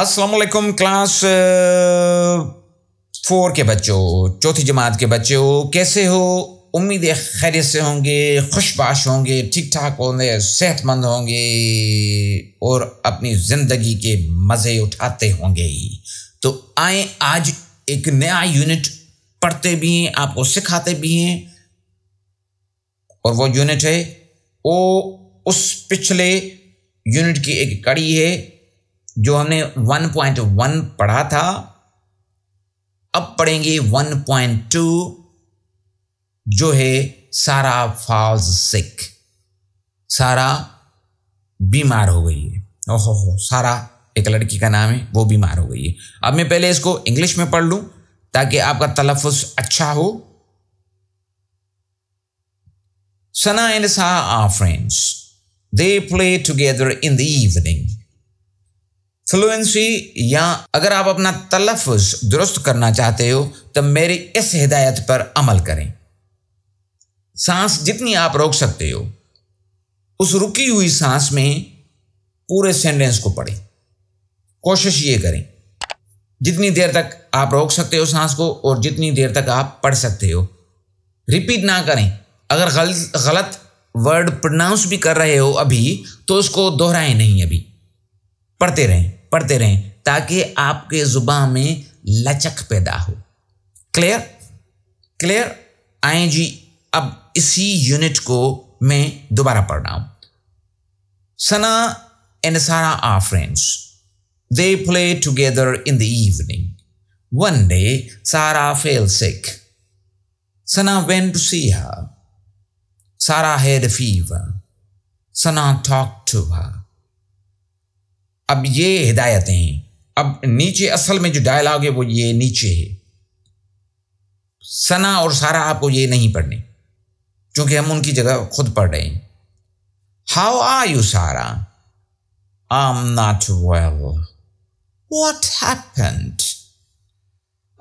Aslam class four के बच्चों चौथी जमात के बच्चों कैसे हो उम्मीद है खैरियत से होंगे खुशबाश होंगे ठीक ठाक होंगे सेहतमंद होंगे और अपनी ज़िंदगी के मज़े उठाते होंगे तो आए आज एक नया यूनिट पढ़ते भी हैं आपको सिखाते भी हैं और वो यूनिट है वो उस पिछले यूनिट की एक कड़ी है जो हमने 1.1 पढ़ा था अब पढ़ेंगे 1.2 जो है सारा फॉल्स सिक सारा बीमार हो गई है ओहो हो सारा एक लड़की का नाम है वो बीमार हो गई है अब मैं पहले इसको इंग्लिश में पढ़ लूं ताकि आपका तलफ़ अच्छा हो सना एंड सा are friends they play together in the evening fluency या अगर आप अपना तलफ़ दुरुस्त करना चाहते हो तो मेरी इस हिदायत पर अमल करें सांस जितनी आप रोक सकते हो उस रुकी हुई सांस में पूरे सेंटेंस को पढ़ें कोशिश ये करें जितनी देर तक आप रोक सकते हो सांस को और जितनी देर तक आप पढ़ सकते हो रिपीट ना करें अगर गल, गलत वर्ड प्रोनाउंस भी कर रहे हो अभी तो उसको दोहराएं नहीं अभी पढ़ते रहें पढ़ते रहें ताकि आपके जुबा में लचक पैदा हो क्लियर क्लियर आए जी अब इसी यूनिट को मैं दोबारा पढ़ रहा हूं Sana and Sarah are friends they play together in the evening one day Sarah fell sick Sana went to see her Sarah had fever Sana talk to to अब ये हिदायतें हैं अब नीचे असल में जो डायलॉग है वो ये नीचे है सना और सारा आपको ये नहीं पढ़ने क्योंकि हम उनकी जगह खुद पढ़ रहे हैं how are you Sarah I am not well what happened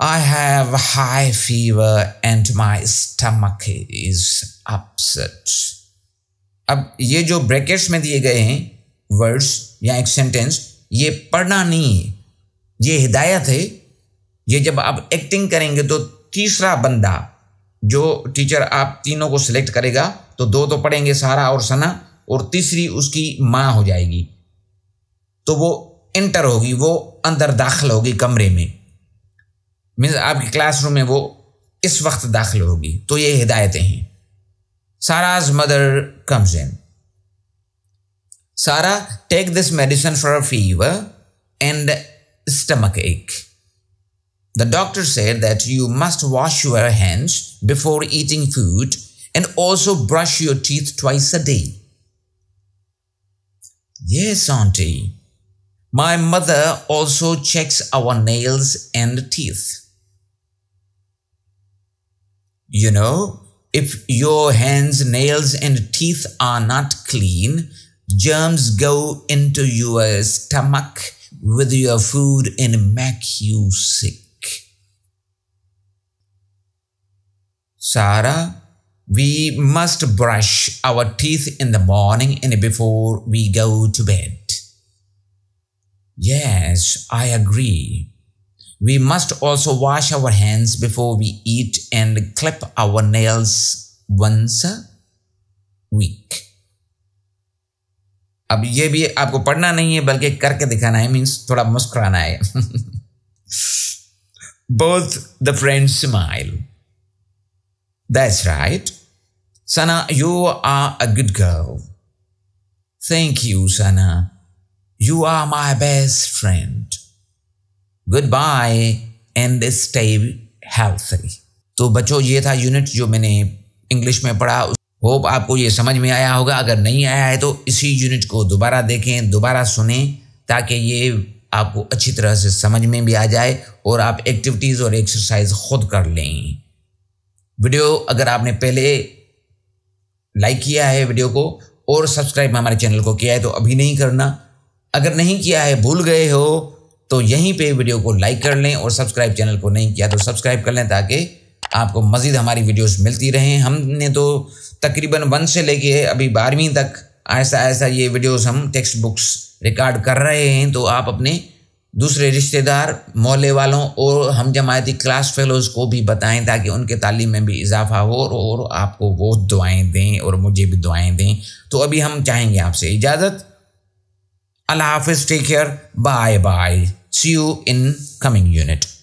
I have high fever and my stomach is upset अब ये जो ब्रैकेट्स में दिए गए हैं वर्ड्स या एक सेंटेंस ये पढ़ना नहीं है ये हिदायत है ये जब आप एक्टिंग करेंगे तो तीसरा बंदा जो टीचर आप तीनों को सिलेक्ट करेगा तो दो तो पढ़ेंगे सारा और सना और तीसरी उसकी माँ हो जाएगी तो वो इंटर होगी वो अंदर दाखिल होगी कमरे में मीन्स आपकी क्लासरूम में वो इस वक्त दाखिल होगी तो ये हिदायतें हैं Sarah's mother comes in Sarah, take this medicine for a fever and stomach ache. The doctor said that you must wash your hands before eating food and also brush your teeth twice a day. Yes, auntie. My mother also checks our nails and teeth. You know, if your hands, nails, and teeth are not clean, Germs go into your stomach with your food and make you sick. Sarah, we must brush our teeth in the morning and before we go to bed. Yes, I agree. We must also wash our hands before we eat and clip our nails once a week. अब ये भी आपको पढ़ना नहीं है बल्कि करके दिखाना है मीन्स थोड़ा मुस्कुराना है both the friend smile that's right Sana you are a good girl thank you Sana you are my best friend goodbye and stay health तो बच्चों ये था यूनिट जो मैंने इंग्लिश में पढ़ा होप आपको ये समझ में आया होगा अगर नहीं आया है तो इसी यूनिट को दोबारा देखें दोबारा सुनें ताकि ये आपको अच्छी तरह से समझ में भी आ जाए और आप एक्टिविटीज़ और एक्सरसाइज खुद कर लें वीडियो अगर आपने पहले लाइक किया है वीडियो को और सब्सक्राइब हमारे चैनल को किया है तो अभी नहीं करना अगर नहीं किया है भूल गए हो तो यहीं पे वीडियो को लाइक कर लें और सब्सक्राइब चैनल को नहीं किया तो सब्सक्राइब कर लें ताकि आपको मज़ीद हमारी वीडियोस मिलती रहें हमने तो तकरीबन वन से लेके अभी बारहवीं तक ऐसा ऐसा ये वीडियोस हम टेक्स्ट बुक्स रिकॉर्ड कर रहे हैं तो आप अपने दूसरे रिश्तेदार मोहल्ले वालों और हम जमायती क्लास फेलोज़ को भी बताएं ताकि उनके तालीम में भी इजाफा हो और आपको वो दुआएं दें और मुझे भी दुआएं दें तो अभी हम चाहेंगे आपसे इजाज़त अल्लाह हाफिज़ take care bye bye see you in coming unit